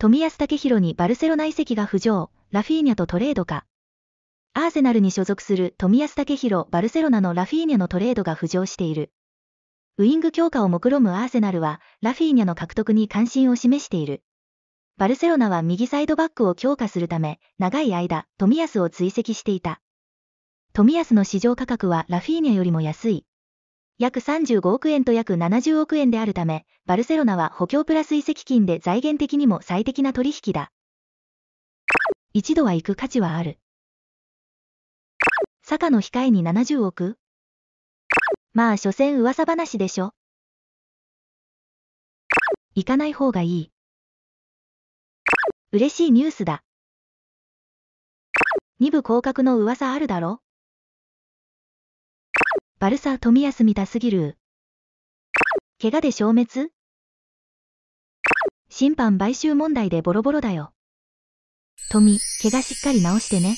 冨安健洋にバルセロナ移籍が浮上、ラフィーニャとトレードか。アーセナルに所属する冨安健洋バルセロナのラフィーニャのトレードが浮上している。ウイング強化を目論むアーセナルは、ラフィーニャの獲得に関心を示している。バルセロナは右サイドバックを強化するため、長い間、冨安を追跡していた。冨安の市場価格はラフィーニャよりも安い。約35億円と約70億円であるため、バルセロナは補強プラス移籍金で財源的にも最適な取引だ。一度は行く価値はある。坂の控えに70億まあ、所詮噂話でしょ。行かない方がいい。嬉しいニュースだ。二部降格の噂あるだろバルサ富安見たすぎる。怪我で消滅審判買収問題でボロボロだよ。富、怪我しっかり治してね。